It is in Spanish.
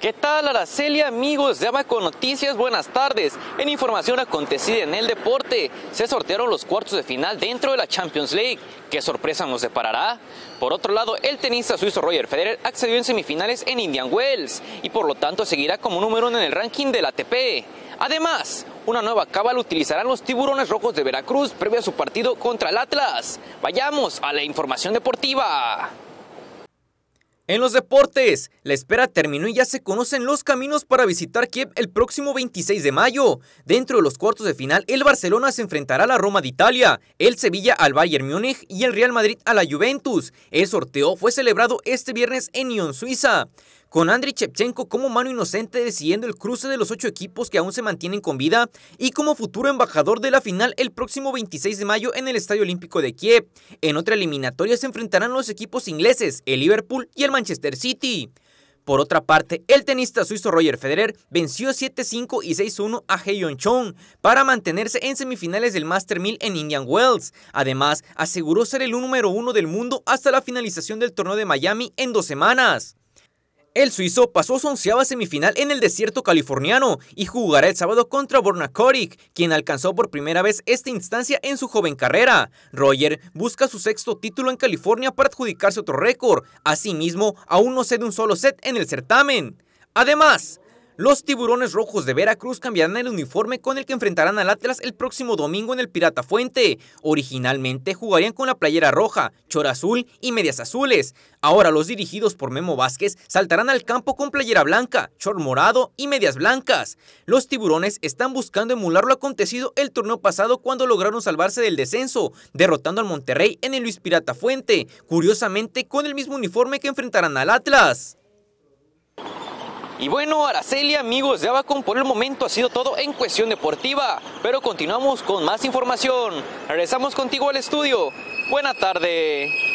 ¿Qué tal Araceli amigos? de con noticias, buenas tardes. En información acontecida en el deporte, se sortearon los cuartos de final dentro de la Champions League. ¿Qué sorpresa nos deparará? Por otro lado, el tenista suizo Roger Federer accedió en semifinales en Indian Wells y por lo tanto seguirá como número uno en el ranking de la ATP. Además, una nueva cábala utilizarán los tiburones rojos de Veracruz previo a su partido contra el Atlas. Vayamos a la información deportiva. En los deportes, la espera terminó y ya se conocen los caminos para visitar Kiev el próximo 26 de mayo. Dentro de los cuartos de final, el Barcelona se enfrentará a la Roma de Italia, el Sevilla al Bayern Múnich y el Real Madrid a la Juventus. El sorteo fue celebrado este viernes en Nyon, Suiza con Andriy Shevchenko como mano inocente decidiendo el cruce de los ocho equipos que aún se mantienen con vida y como futuro embajador de la final el próximo 26 de mayo en el Estadio Olímpico de Kiev. En otra eliminatoria se enfrentarán los equipos ingleses, el Liverpool y el Manchester City. Por otra parte, el tenista suizo Roger Federer venció 7-5 y 6-1 a Heyon Chong para mantenerse en semifinales del Master 1000 en Indian Wells. Además, aseguró ser el número uno del mundo hasta la finalización del torneo de Miami en dos semanas. El suizo pasó su onceava semifinal en el desierto californiano y jugará el sábado contra Borna Koric, quien alcanzó por primera vez esta instancia en su joven carrera. Roger busca su sexto título en California para adjudicarse otro récord. Asimismo, aún no cede un solo set en el certamen. Además, los tiburones rojos de Veracruz cambiarán el uniforme con el que enfrentarán al Atlas el próximo domingo en el Pirata Fuente. Originalmente jugarían con la playera roja, chor azul y medias azules. Ahora los dirigidos por Memo Vázquez saltarán al campo con playera blanca, chor morado y medias blancas. Los tiburones están buscando emular lo acontecido el torneo pasado cuando lograron salvarse del descenso, derrotando al Monterrey en el Luis Pirata Fuente, curiosamente con el mismo uniforme que enfrentarán al Atlas. Y bueno, Araceli, amigos de Abacón, por el momento ha sido todo en cuestión deportiva, pero continuamos con más información. Regresamos contigo al estudio. Buena tarde.